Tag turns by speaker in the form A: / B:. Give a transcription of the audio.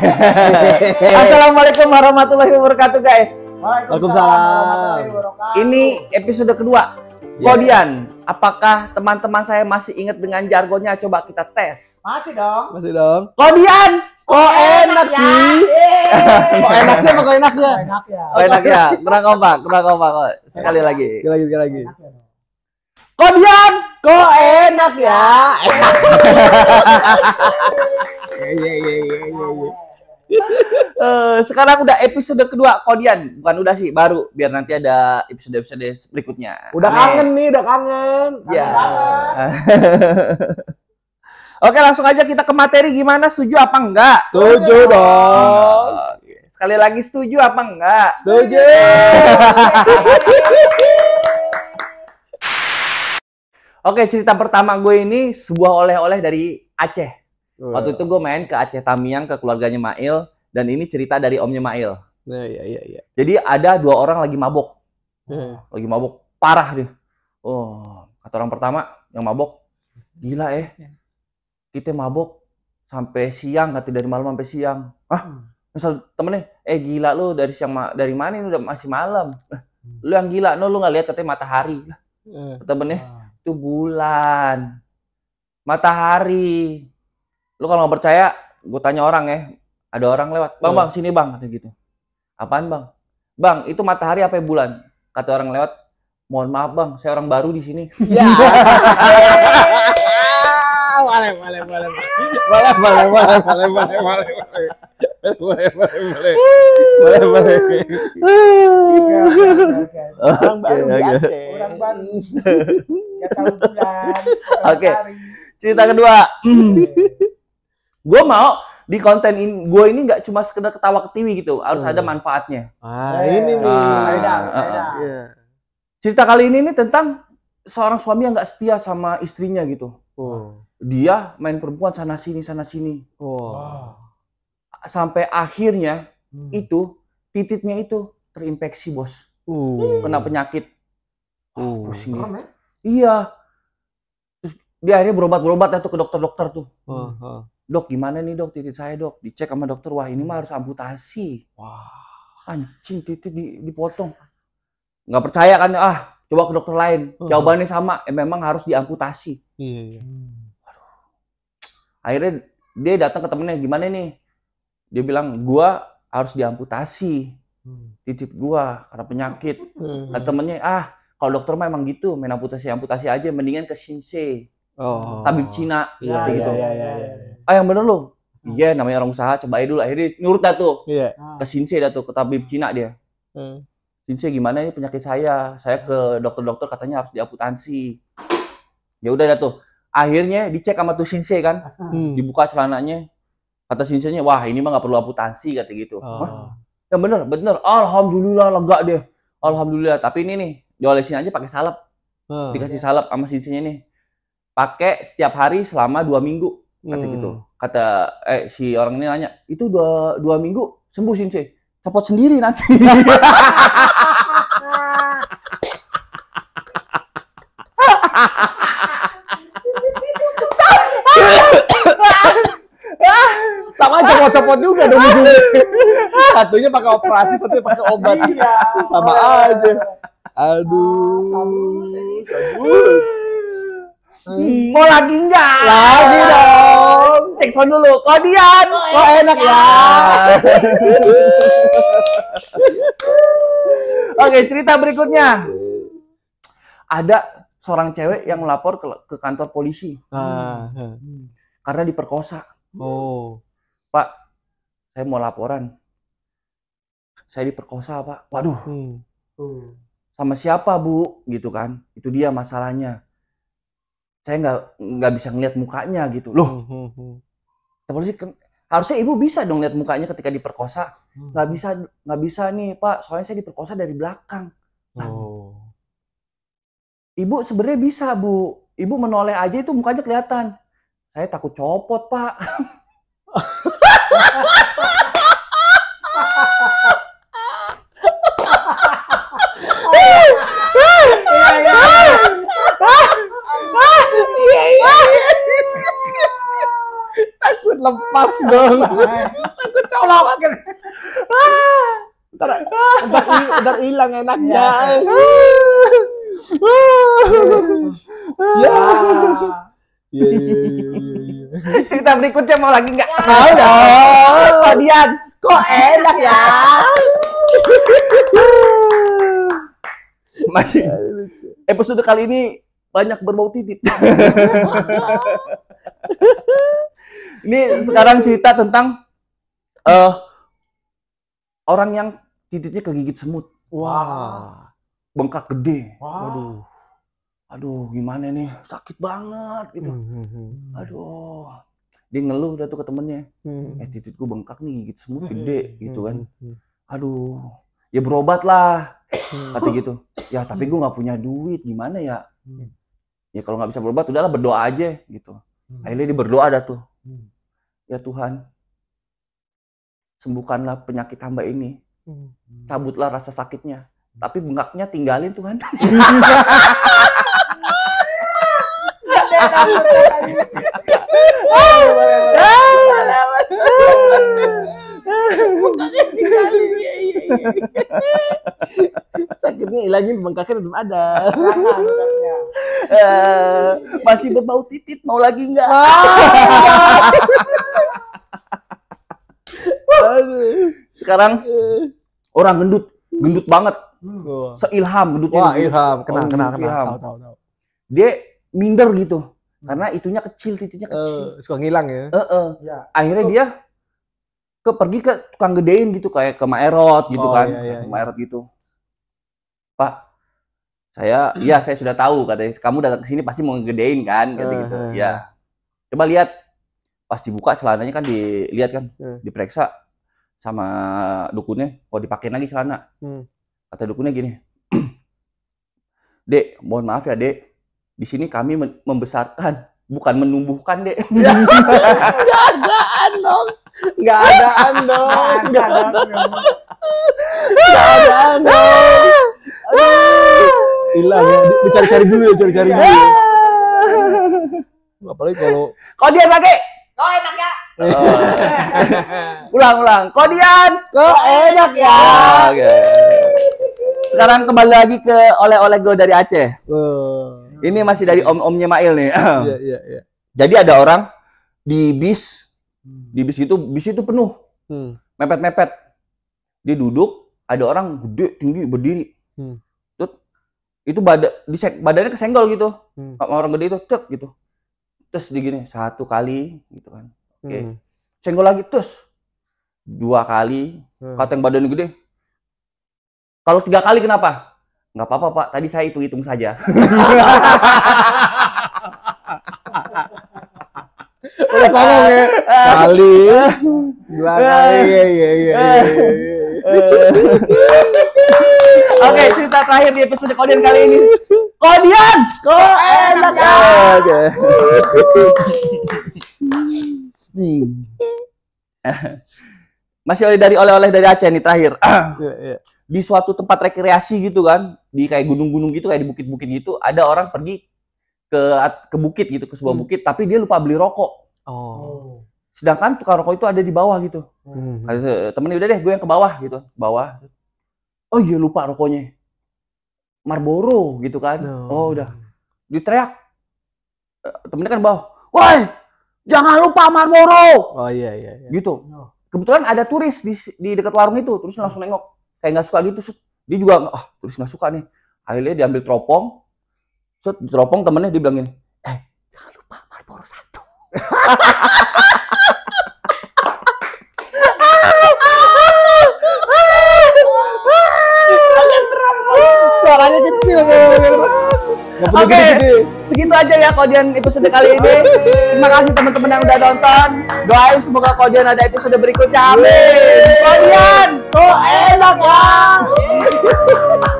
A: Assalamualaikum warahmatullahi wabarakatuh guys. Waalaikumsalam. Ini episode kedua. Yes. Kodian, apakah teman-teman saya masih ingat dengan jargonnya? Coba kita tes. Masih dong. Masih dong. Kodian, kok iya, enak ya. sih? Iya. Kok enak sih kok enak ya? Enak ya. Kok enak ya? Kurang kompak, kurang kompak. Sekali lagi. Sekali lagi, sekali lagi. Ya Kodian, kok enak ya? Iya iya iya iya iya uh, sekarang udah episode kedua Kodian bukan udah sih baru biar nanti ada episode episode berikutnya udah Amin. kangen nih udah kangen, ya yeah. oke langsung aja kita ke materi gimana setuju apa enggak setuju dong sekali lagi setuju apa enggak setuju Oke, cerita pertama gue ini sebuah oleh-oleh dari Aceh. Wow. Iya. Waktu itu gue main ke Aceh Tamiang ke keluarganya Mail dan ini cerita dari omnya Mail. Nah, iya iya iya. Jadi ada dua orang lagi mabok. Hmm. Lagi mabok parah deh. Oh, kata orang pertama yang mabok, gila eh. Iya. Kita mabok sampai siang, nanti dari malam sampai siang. Ah, misal temennya, eh gila lu dari siang ma dari mana ini udah masih malam. Eh, hmm. Lu yang gila, no lu nggak lihat katanya matahari. Temennya, ah. itu bulan. Matahari Lu kalau nggak percaya, gue tanya orang ya. Ada orang lewat, bang iya. bang sini bang kata gitu. Apaan bang? Bang itu matahari apa ya, bulan? Kata orang lewat, mohon maaf bang, saya orang baru di sini. Ya. oke, cerita kedua. Gue mau di konten ini gue ini nggak cuma sekedar ketawa ketiwi gitu, harus hmm. ada manfaatnya. Ah, iya, ini iya, iya. nih. Ah, ah, beda. Ah. Cerita kali ini nih tentang seorang suami yang nggak setia sama istrinya gitu. Oh. Dia main perempuan sana sini sana sini. Oh. Sampai akhirnya hmm. itu tititnya itu terinfeksi bos. Uh. Kena penyakit. Uh. Oh, pusing. Ya. Iya. Terus dia akhirnya berobat-berobat ya tuh ke dokter-dokter tuh. Uh, uh dok gimana nih dok titik saya dok dicek sama dokter wah ini mah harus amputasi wah anjing titik dipotong nggak percaya kan ah coba ke dokter lain hmm. jawabannya sama eh, memang harus diamputasi iya hmm. akhirnya dia datang ke temennya gimana nih dia bilang gua harus diamputasi titip hmm. titik gua karena penyakit hmm. nah, temennya ah kalau dokter mah emang gitu main amputasi amputasi aja mendingan ke Shinsei oh. tabib Cina iya, iya, gitu, ya, gitu. Ya, ya, ah yang bener lu hmm. iya hmm. namanya orang usaha coba aja dulu akhirnya nurut dah tuh yeah. Iya. ke Sinse dah tuh ke tabib Cina dia hmm. Sinse gimana ini penyakit saya saya ke dokter-dokter katanya harus diaputansi ya udah dah tuh akhirnya dicek sama tuh Sinse kan hmm. dibuka celananya kata sinse wah ini mah gak perlu aputansi kata gitu oh. ya bener bener alhamdulillah lega deh alhamdulillah tapi ini nih diolesin aja pakai salep hmm. dikasih salep sama Sinse-nya nih pakai setiap hari selama dua minggu Kata gitu. hmm. gitu. Kata eh si orang ini nanya, "Itu dua, dua minggu sembuh Sensei. Copot sendiri nanti." sama aja mau copot juga dong ujungnya. Satunya pakai operasi, satunya pakai obat. Iya. Sama aja. Aduh. Sabun. Sabun. Hmm. Mau lagi enggak? Lagi dong take sound dulu. Kau Dian, kau oh, enak, iya. enak ya. Oke, cerita berikutnya. Ada seorang cewek yang melapor ke, ke kantor polisi. Hmm. Karena diperkosa. Oh. Pak, saya mau laporan. Saya diperkosa, Pak. Waduh. Hmm. Hmm. Sama siapa, Bu? Gitu kan. Itu dia masalahnya saya nggak nggak bisa ngeliat mukanya gitu loh hmm, hmm, hmm polisi kan, harusnya ibu bisa dong lihat mukanya ketika diperkosa hmm. nggak bisa nggak bisa nih pak soalnya saya diperkosa dari belakang oh. ibu sebenarnya bisa bu ibu menoleh aja itu mukanya kelihatan saya takut copot pak lepas dong. Aku colok kan. Ntar, hilang enaknya. Ya. Ya. Ya, ya. Cerita berikutnya mau lagi nggak? Mau dong. Kalian, kok enak ya? Masih. Episode kali ini banyak berbau titik. Ini sekarang cerita tentang uh, orang yang titiknya kegigit semut. Wah, bengkak gede. Wah. Aduh. Aduh, gimana nih? Sakit banget gitu. Hmm, hmm, hmm. Aduh. Dia ngeluh udah tuh ke temennya. Eh, titikku bengkak nih gigit semut gede gitu kan. Aduh. Ya berobat lah. Kata gitu. Ya, tapi gue nggak punya duit. Gimana ya? ya kalau nggak bisa berobat udahlah berdoa aja gitu hmm. akhirnya dia berdoa ada tuh hmm. ya Tuhan sembuhkanlah penyakit hamba ini hmm. cabutlah rasa sakitnya hmm. tapi bengkaknya tinggalin Tuhan maksudnya ilangin lubang tetap ada. Eh, eh, masih berbau titit, mau lagi enggak? Ah, Sekarang orang gendut, gendut banget. Hmm. Seilham gendutnya. Wah, ilham, kenal, oh, kenal, kenal. Tahu, tahu, tahu. Dia minder gitu hmm. karena itunya kecil titiknya eh, kecil uh, suka ngilang ya. Uh, uh. akhirnya dia ke pergi ke tukang gedein gitu kayak ke Maerot gitu oh, kan iya, iya, ke iya. Maerot gitu Pak, saya hmm. ya saya sudah tahu katanya kamu datang ke sini pasti mau ngegedein kan kata gitu. Uh, ya. Coba lihat pas dibuka celananya kan dilihat kan, hmm. diperiksa sama dukunnya, oh dipakai lagi celana. Hmm. Kata dukunnya gini. Dek, mohon maaf ya, Dek. Di sini kami membesarkan bukan menumbuhkan Dek. nggak ada dong nggak ada dong nggak ada dong dong hilang ya. Dicari-cari dulu ya, cari-cari dulu. Ya. Apalagi kalau Kau dia pakai. Kau enak ya. Ulang-ulang. Kau Dian, kau enak ya. Sekarang kembali lagi ke oleh-oleh gue dari Aceh. Ini masih dari om-omnya Mail nih. Iya, iya, yeah. Jadi ada orang di bis, hmm. di bis itu, bis itu penuh. Hmm. Mepet-mepet. Dia duduk, ada orang gede, tinggi, berdiri. Hmm itu bad disek, badannya kesenggol gitu hmm. orang gede itu tek gitu terus digini satu kali gitu kan oke okay. hmm. senggol lagi terus dua kali hmm. kata yang badannya gede kalau tiga kali kenapa nggak apa-apa pak tadi saya hitung hitung saja
B: udah sama ya kali
A: dua kali ya ya ya Oke, okay, cerita terakhir di episode Kodian kali ini. Kodian, kok enak ya? Oke. Hmm. Masih oleh dari oleh-oleh dari Aceh nih terakhir. Iya, iya. di suatu tempat rekreasi gitu kan, di kayak gunung-gunung gitu, kayak di bukit-bukit gitu, ada orang pergi ke ke bukit gitu, ke sebuah hmm. bukit, tapi dia lupa beli rokok. Oh. Sedangkan tukang rokok itu ada di bawah gitu. Hmm. Temennya udah deh, gue yang ke bawah gitu, bawah oh iya lupa rokoknya Marlboro gitu kan no. oh udah diteriak eh, temennya kan bawa woi jangan lupa Marlboro oh iya iya, iya. gitu no. Oh. kebetulan ada turis di di dekat warung itu terus hmm. langsung nengok kayak nggak suka gitu dia juga ah oh, terus nggak suka nih akhirnya diambil teropong set teropong temennya dibilangin eh jangan lupa Marlboro satu kecil Oke, okay. segitu aja ya Kodian episode kali ini. Terima kasih teman-teman yang udah nonton. Doain semoga Kodian ada episode berikutnya. Amin. Kodian, tuh enak ya.